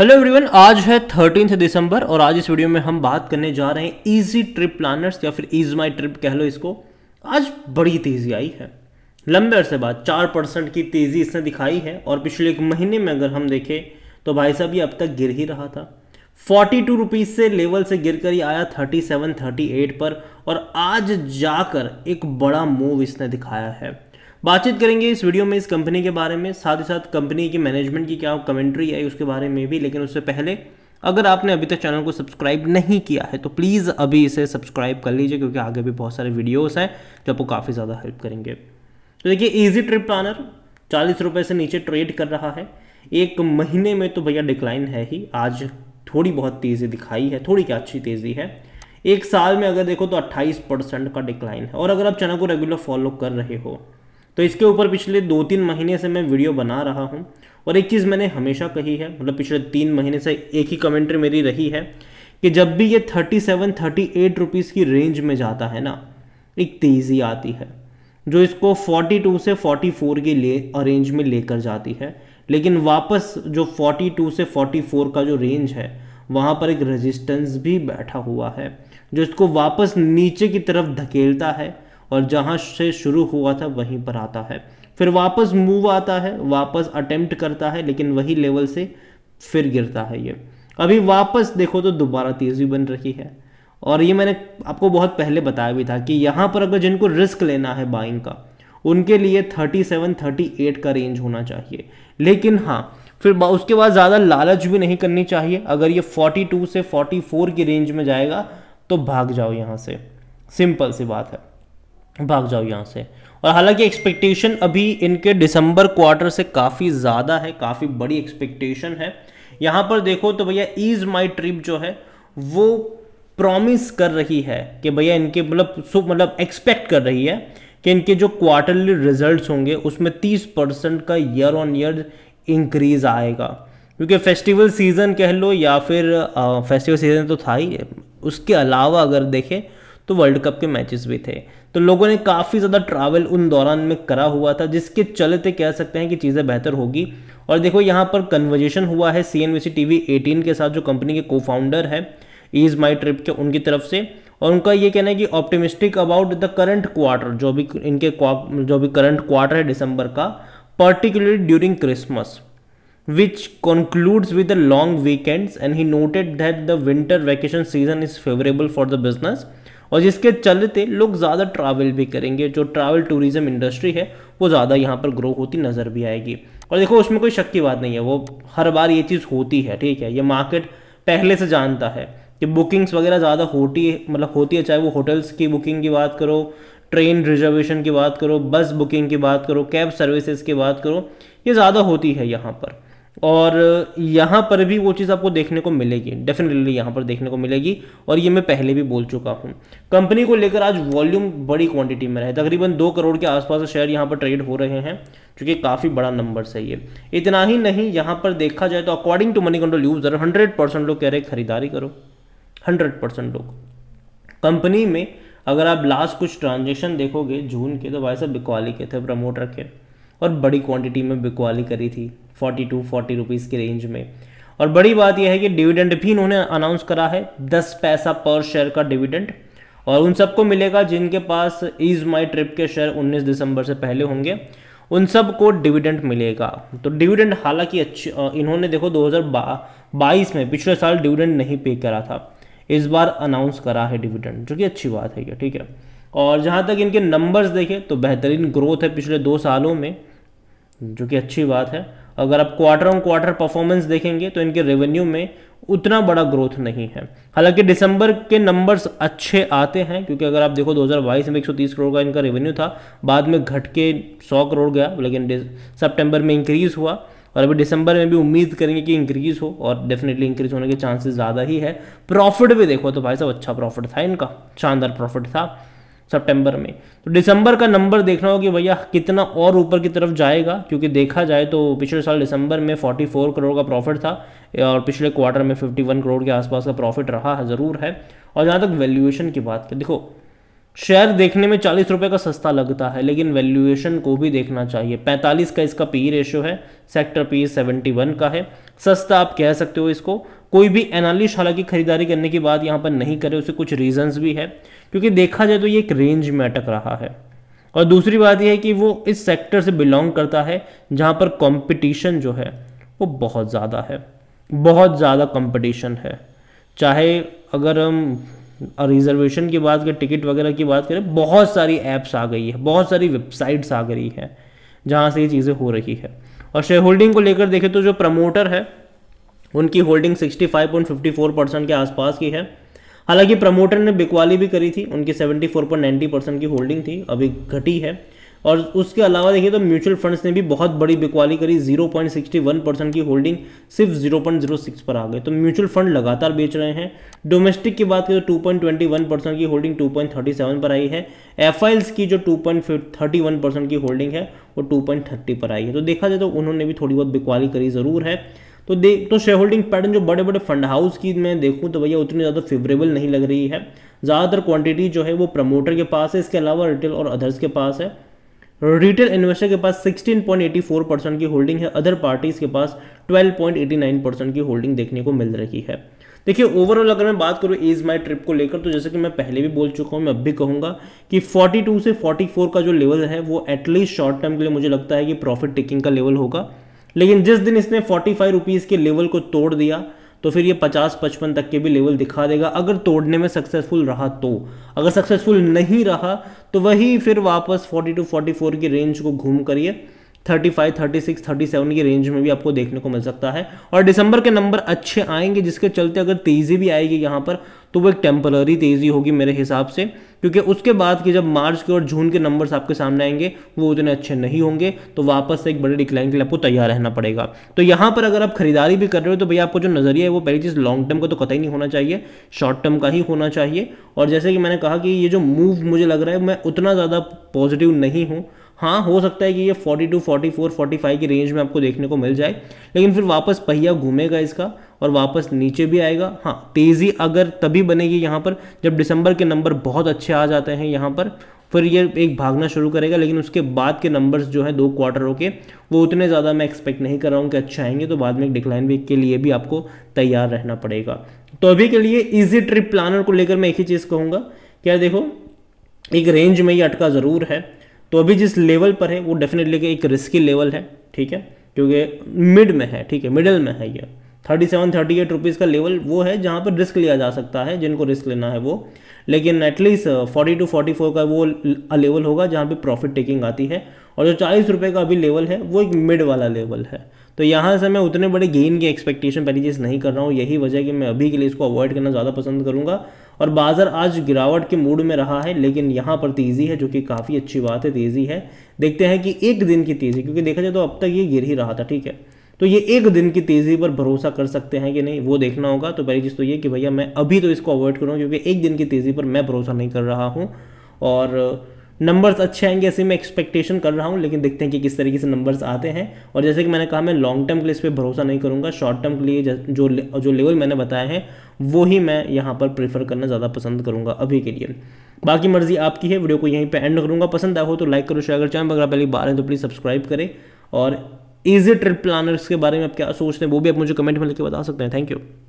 hello everyone आज है thirteen दिसंबर और आज इस वीडियो में हम बात करने जा रहे हैं इजी ट्रिप प्लानर्स या फिर इज माई ट्रिप कह लो इसको आज बड़ी तेज़ी आई है लंबे अरसे बाद चार परसेंट की तेज़ी इसने दिखाई है और पिछले एक महीने में अगर हम देखें तो भाई साहब ये अब तक गिर ही रहा था फोर्टी टू रुपीज़ से लेवल से गिर कर ही आया थर्टी सेवन थर्टी एट पर और आज जाकर एक बड़ा मूव इसने दिखाया है बातचीत करेंगे इस वीडियो में इस कंपनी के बारे में साथ ही साथ कंपनी की मैनेजमेंट की क्या कमेंट्री आई उसके बारे में भी लेकिन उससे पहले अगर आपने अभी तक चैनल को सब्सक्राइब नहीं किया है तो प्लीज़ अभी इसे सब्सक्राइब कर लीजिए क्योंकि आगे भी बहुत सारे वीडियोस हैं जो आपको काफ़ी ज़्यादा हेल्प करेंगे तो देखिए इजी ट्रिप प्लानर चालीस रुपये से नीचे ट्रेड कर रहा है एक महीने में तो भैया डिक्लाइन है ही आज थोड़ी बहुत तेज़ी दिखाई है थोड़ी क्या अच्छी तेज़ी है एक साल में अगर देखो तो अट्ठाईस परसेंट का डिक्लाइन है और अगर आप चैनल को रेगुलर फॉलो कर रहे हो तो इसके ऊपर पिछले दो तीन महीने से मैं वीडियो बना रहा हूँ और एक चीज़ मैंने हमेशा कही है मतलब पिछले तीन महीने से एक ही कमेंट्री मेरी रही है कि जब भी ये thirty seven thirty eight rupees की रेंज में जाता है ना एक तेज़ी आती है जो इसको 42 से 44 के ले रेंज में लेकर जाती है लेकिन वापस जो 42 से 44 का जो रेंज है वहाँ पर एक रेजिस्टेंस भी बैठा हुआ है जो इसको वापस नीचे की तरफ धकेलता है और जहाँ से शुरू हुआ था वहीं पर आता है फिर वापस मूव आता है वापस अटेम्प्ट करता है लेकिन वही लेवल से फिर गिरता है ये अभी वापस देखो तो दोबारा तेजी बन रही है और ये मैंने आपको बहुत पहले बताया भी था कि यहाँ पर अगर जिनको रिस्क लेना है बाइंग का उनके लिए 37, 38 का रेंज होना चाहिए लेकिन हाँ फिर उसके बाद ज़्यादा लालच भी नहीं करनी चाहिए अगर ये 42 से 44 की रेंज में जाएगा तो भाग जाओ यहाँ से सिंपल सी बात है भाग जाओ यहाँ से और हालांकि एक्सपेक्टेशन अभी इनके दिसंबर क्वार्टर से काफ़ी ज़्यादा है काफ़ी बड़ी एक्सपेक्टेशन है यहाँ पर देखो तो भैया ईज माई ट्रिप जो है वो प्रॉमिस कर रही है कि भैया इनके मतलब सो मतलब एक्सपेक्ट कर रही है कि इनके जो क्वार्टरली रिजल्ट्स होंगे उसमें 30 परसेंट का ईयर ऑन ईयर इंक्रीज आएगा क्योंकि फेस्टिवल सीज़न कह लो या फिर आ, फेस्टिवल सीज़न तो था ही उसके अलावा अगर देखें तो वर्ल्ड कप के मैचेस भी थे तो लोगों ने काफ़ी ज़्यादा ट्रैवल उन दौरान में करा हुआ था जिसके चलते कह सकते हैं कि चीज़ें बेहतर होगी और देखो यहाँ पर कन्वर्जेशन हुआ है C N C T V eighteen के साथ जो कंपनी के को फाउंडर है ईज माई ट्रिप के उनकी तरफ से और उनका ये कहना है कि optimistic about the current quarter जो भी इनके जो भी करंट क्वार्टर है दिसंबर का particularly during Christmas which concludes with the long weekends and he noted that the winter vacation season is favourable for the business और जिसके चलते लोग ज़्यादा ट्रैवल भी करेंगे जो ट्रैवल टूरिज़म इंडस्ट्री है वो ज़्यादा यहाँ पर ग्रो होती नज़र भी आएगी और देखो उसमें कोई शक की बात नहीं है वो हर बार ये चीज़ होती है ठीक है ये मार्केट पहले से जानता है कि बुकिंग्स वगैरह ज़्यादा होती है मतलब होती है चाहे वो होटल्स की बुकिंग की बात करो ट्रेन रिजर्वेशन की बात करो बस बुकिंग की बात करो कैब सर्विसेज की बात करो ये ज़्यादा होती है यहाँ पर और यहाँ पर भी वो चीज़ आपको देखने को मिलेगी डेफिनेटली यहाँ पर देखने को मिलेगी और ये मैं पहले भी बोल चुका हूँ कंपनी को लेकर आज वॉल्यूम बड़ी क्वांटिटी में रहे तकरीबन दो करोड़ के आसपास शेयर यहाँ पर ट्रेड हो रहे हैं क्योंकि काफ़ी बड़ा नंबर है ये इतना ही नहीं यहाँ पर देखा जाए तो according to Moneycontrol user hundred percent लोग कह रहे खरीदारी करो हंड्रेड परसेंट लोग कंपनी में अगर आप लास्ट कुछ ट्रांजेक्शन देखोगे जून के तो भाई साहब बिकवाली के थे प्रमोटर के और बड़ी क्वांटिटी में बिकवाली करी थी फोर्टी टू फोर्टी रुपीज़ की रेंज में और बड़ी बात यह है कि डिविडेंड भी इन्होंने अनाउंस करा है दस पैसा पर शेयर का डिविडेंड और उन सबको मिलेगा जिनके पास इज माई ट्रिप के शेयर उन्नीस दिसंबर से पहले होंगे उन सब को डिविडेंड मिलेगा तो डिविडेंड हालांकि अच्छी इन्होंने देखो 2022 में पिछले साल डिविडेंड नहीं पे करा था इस बार अनाउंस करा है डिविडेंड जो कि अच्छी बात है ठीक है और जहाँ तक इनके नंबर्स देखें तो बेहतरीन ग्रोथ है पिछले दो सालों में हम्म, जो कि अच्छी बात है अगर आप क्वार्टर ऑन क्वार्टर परफॉर्मेंस देखेंगे तो इनके रेवेन्यू में उतना बड़ा ग्रोथ नहीं है हालांकि दिसंबर के नंबर्स अच्छे आते हैं क्योंकि अगर आप देखो 2022 में 130 करोड़ का इनका रेवेन्यू था बाद में घट के 100 करोड़ गया लेकिन सितंबर में इंक्रीज़ हुआ और अभी दिसंबर में भी उम्मीद करेंगे कि इंक्रीज़ हो और डेफिनेटली इंक्रीज़ होने के चांसेस ज़्यादा ही है प्रॉफिट भी देखो तो भाई साहब अच्छा प्रॉफिट था इनका शानदार प्रॉफिट था सितंबर में तो दिसंबर का नंबर देखना होगा कि भैया कितना और ऊपर की तरफ जाएगा क्योंकि देखा जाए तो पिछले साल दिसंबर में 44 करोड़ का प्रॉफिट था और पिछले क्वार्टर में 51 करोड़ के आसपास का प्रॉफिट रहा है ज़रूर है और जहाँ तक वैल्यूएशन की बात करें देखो शेयर देखने में चालीस रुपये का सस्ता लगता है लेकिन वैल्यूएशन को भी देखना चाहिए पैंतालीस का इसका पी रेशो e है सेक्टर पी सेवेंटी वन का है सस्ता आप कह सकते हो इसको कोई भी एनालिस्ट हालांकि खरीदारी करने की बात यहाँ पर नहीं करे उसे कुछ रीजंस भी है क्योंकि देखा जाए तो ये एक रेंज में अटक रहा है और दूसरी बात यह है कि वो इस सेक्टर से बिलोंग करता है जहाँ पर कॉम्पिटिशन जो है वो बहुत ज़्यादा है बहुत ज़्यादा कॉम्पिटिशन है चाहे अगर हम और रिजर्वेशन की बात करें टिकट वगैरह की बात करें बहुत सारी ऐप्स आ गई है बहुत सारी वेबसाइट्स आ गई हैं जहाँ से ये चीज़ें हो रही है और शेयर होल्डिंग को लेकर देखें तो जो प्रमोटर है उनकी होल्डिंग 65.54 परसेंट के आसपास की है हालांकि प्रमोटर ने बिकवाली भी करी थी उनकी 74.90 परसेंट की होल्डिंग थी अभी घटी है और उसके अलावा देखिए तो म्यूचुअल फंड्स ने भी बहुत बड़ी बिकवाली करी 0.61 परसेंट की होल्डिंग सिर्फ 0.06 पर आ गए तो म्यूचुअल फंड लगातार बेच रहे हैं डोमेस्टिक की बात करें तो 2.21 परसेंट की होल्डिंग 2.37 पर आई है एफ की जो 2.31 परसेंट की होल्डिंग है वो 2.30 पर आई है तो देखा जाए तो उन्होंने भी थोड़ी बहुत बिकवाली करी ज़रूर है तो दे तो शेयर होल्डिंग पैटर्न जो बड़े बड़े फंड हाउस की मैं देखूँ तो भैया उतनी ज़्यादा फेवरेबल नहीं लग रही है ज़्यादातर क्वांटिटी जो है वो प्रमोटर के पास है इसके अलावा रिटेल और अदर्स के पास है रिटेल इन्वेस्टर के पास 16.84 परसेंट की होल्डिंग है अदर पार्टीज के पास 12.89 परसेंट की होल्डिंग देखने को मिल रही है देखिए ओवरऑल अगर मैं बात करूँ इज माई ट्रिप को लेकर तो जैसे कि मैं पहले भी बोल चुका हूँ मैं अब भी कहूँगा कि 42 से 44 का जो लेवल है वो एटलीस्ट शॉर्ट टर्म के लिए मुझे लगता है कि प्रॉफिट टेकिंग का लेवल होगा लेकिन जिस दिन इसने फोर्टी फाइव के लेवल को तोड़ दिया तो फिर ये पचास पचपन तक के भी लेवल दिखा देगा अगर तोड़ने में सक्सेसफुल रहा तो अगर सक्सेसफुल नहीं रहा तो वही फिर वापस 40 टू 44 की रेंज को घूम करिए 35, 36, 37 की रेंज में भी आपको देखने को मिल सकता है और दिसंबर के नंबर अच्छे आएंगे जिसके चलते अगर तेज़ी भी आएगी यहाँ पर तो वो एक टेम्पररी तेज़ी होगी मेरे हिसाब से क्योंकि उसके बाद की जब मार्च के और जून के नंबर्स आपके सामने आएंगे वो उतने अच्छे नहीं होंगे तो वापस से एक बड़े डिक्लाइन के लिए आपको तैयार रहना पड़ेगा तो यहाँ पर अगर आप खरीदारी भी कर रहे हो तो भैया आपको जो नज़रिया है वो पहली चीज़ लॉन्ग टर्म का तो कतई नहीं होना चाहिए शॉर्ट टर्म का ही होना चाहिए और जैसे कि मैंने कहा कि ये जो मूव मुझे लग रहा है मैं उतना ज़्यादा पॉजिटिव नहीं हूँ हाँ हो सकता है कि ये 42, 44, 45 की रेंज में आपको देखने को मिल जाए लेकिन फिर वापस पहिया घूमेगा इसका और वापस नीचे भी आएगा हाँ तेज़ी अगर तभी बनेगी यहाँ पर जब दिसंबर के नंबर बहुत अच्छे आ जाते हैं यहाँ पर फिर ये एक भागना शुरू करेगा लेकिन उसके बाद के नंबर्स जो है दो क्वार्टरों के वो उतने ज़्यादा मैं एक्सपेक्ट नहीं कर रहा हूँ कि अच्छे आएंगे तो बाद में एक डिक्लाइन भी के लिए भी आपको तैयार रहना पड़ेगा तो अभी के लिए ईजी ट्रिप प्लानर को लेकर मैं एक ही चीज़ कहूँगा क्या देखो एक रेंज में ये अटका ज़रूर है तो अभी जिस लेवल पर है वो डेफिनेटली एक रिस्की लेवल है ठीक है क्योंकि मिड में है ठीक है मिडल में है यह thirty seven thirty eight rupees का लेवल वो है जहाँ पर रिस्क लिया जा सकता है जिनको रिस्क लेना है वो लेकिन at least forty two forty four का वो लेवल होगा जहाँ पे प्रॉफिट टेकिंग आती है और जो चालीस रुपये का अभी लेवल है वो एक मिड वाला लेवल है तो यहाँ से मैं उतने बड़े गेन की एक्सपेक्टेशन पहली चीज़ नहीं कर रहा हूँ यही वजह कि मैं अभी के लिए इसको अवॉइड करना ज़्यादा पसंद करूँगा और बाज़ार आज गिरावट के मूड में रहा है लेकिन यहाँ पर तेज़ी है जो कि काफ़ी अच्छी बात है तेज़ी है देखते हैं कि एक दिन की तेज़ी क्योंकि देखा जाए तो अब तक ये गिर ही रहा था ठीक है तो ये एक दिन की तेज़ी पर भरोसा कर सकते हैं कि नहीं वो देखना होगा तो पहली चीज़ तो ये कि भैया मैं अभी तो इसको अवॉइड करूँ क्योंकि एक दिन की तेज़ी पर मैं भरोसा नहीं कर रहा हूँ और नंबर्स अच्छे आएंगे ऐसे मैं एक्सपेक्टेशन कर रहा हूँ लेकिन देखते हैं कि किस तरीके से नंबर्स आते हैं और जैसे कि मैंने कहा मैं लॉन्ग टर्म के लिए इस पर भरोसा नहीं करूँगा शॉर्ट टर्म के लिए जो जो लेवल मैंने बताया है वो ही मैं यहाँ पर प्रेफर करना ज़्यादा पसंद करूँगा अभी के लिए बाकी मर्जी आपकी है वीडियो को यहीं पर एंड करूँगा पसंद आया हो तो लाइक करो शेयर करो चैनल अगर पहली पहले बार हैं तो प्लीज़ सब्सक्राइब करें और इजी ट्रिप प्लानर्स के बारे में आप क्या सोचते हैं वो भी आप मुझे कमेंट में लिख के बता सकते हैं थैंक यू